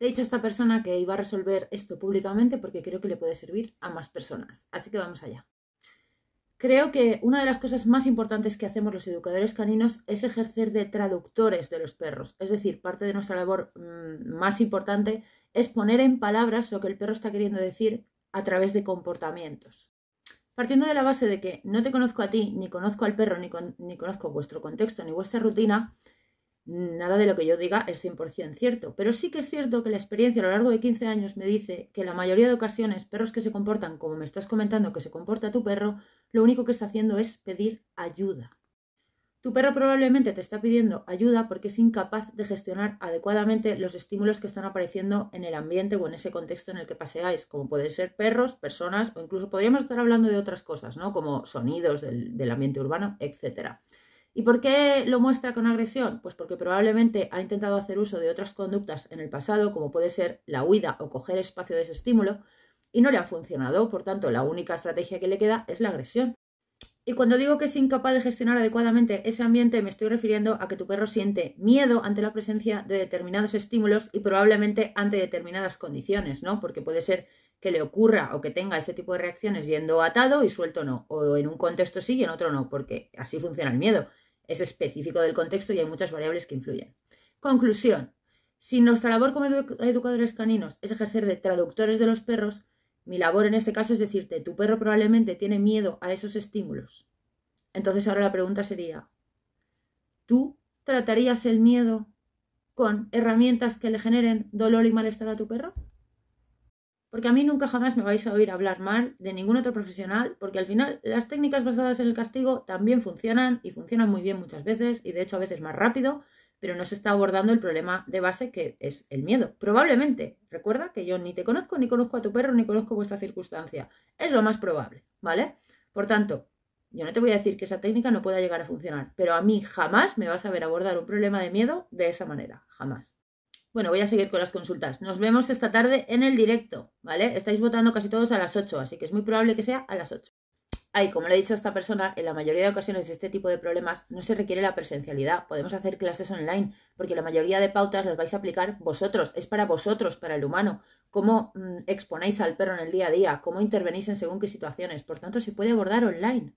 he dicho a esta persona que iba a resolver esto públicamente porque creo que le puede servir a más personas. Así que vamos allá. Creo que una de las cosas más importantes que hacemos los educadores caninos es ejercer de traductores de los perros. Es decir, parte de nuestra labor mm, más importante es poner en palabras lo que el perro está queriendo decir a través de comportamientos. Partiendo de la base de que no te conozco a ti, ni conozco al perro, ni conozco vuestro contexto, ni vuestra rutina, nada de lo que yo diga es 100% cierto, pero sí que es cierto que la experiencia a lo largo de 15 años me dice que la mayoría de ocasiones perros que se comportan como me estás comentando que se comporta tu perro, lo único que está haciendo es pedir ayuda. Tu perro probablemente te está pidiendo ayuda porque es incapaz de gestionar adecuadamente los estímulos que están apareciendo en el ambiente o en ese contexto en el que paseáis, como pueden ser perros, personas o incluso podríamos estar hablando de otras cosas, ¿no? Como sonidos del, del ambiente urbano, etcétera. ¿Y por qué lo muestra con agresión? Pues porque probablemente ha intentado hacer uso de otras conductas en el pasado, como puede ser la huida o coger espacio de ese estímulo, y no le ha funcionado. Por tanto, la única estrategia que le queda es la agresión. Y cuando digo que es incapaz de gestionar adecuadamente ese ambiente, me estoy refiriendo a que tu perro siente miedo ante la presencia de determinados estímulos y probablemente ante determinadas condiciones, ¿no? Porque puede ser que le ocurra o que tenga ese tipo de reacciones yendo atado y suelto no, o en un contexto sí y en otro no, porque así funciona el miedo. Es específico del contexto y hay muchas variables que influyen. Conclusión. Si nuestra labor como educadores caninos es ejercer de traductores de los perros, mi labor en este caso es decirte, tu perro probablemente tiene miedo a esos estímulos. Entonces ahora la pregunta sería, ¿tú tratarías el miedo con herramientas que le generen dolor y malestar a tu perro? porque a mí nunca jamás me vais a oír hablar mal de ningún otro profesional, porque al final las técnicas basadas en el castigo también funcionan y funcionan muy bien muchas veces y de hecho a veces más rápido, pero no se está abordando el problema de base que es el miedo. Probablemente, recuerda que yo ni te conozco, ni conozco a tu perro, ni conozco vuestra circunstancia. Es lo más probable, ¿vale? Por tanto, yo no te voy a decir que esa técnica no pueda llegar a funcionar, pero a mí jamás me vas a ver abordar un problema de miedo de esa manera, jamás. Bueno, voy a seguir con las consultas. Nos vemos esta tarde en el directo, ¿vale? Estáis votando casi todos a las 8, así que es muy probable que sea a las 8. Ay, como le he dicho a esta persona, en la mayoría de ocasiones de este tipo de problemas no se requiere la presencialidad. Podemos hacer clases online, porque la mayoría de pautas las vais a aplicar vosotros. Es para vosotros, para el humano. Cómo mm, exponéis al perro en el día a día, cómo intervenís en según qué situaciones. Por tanto, se puede abordar online.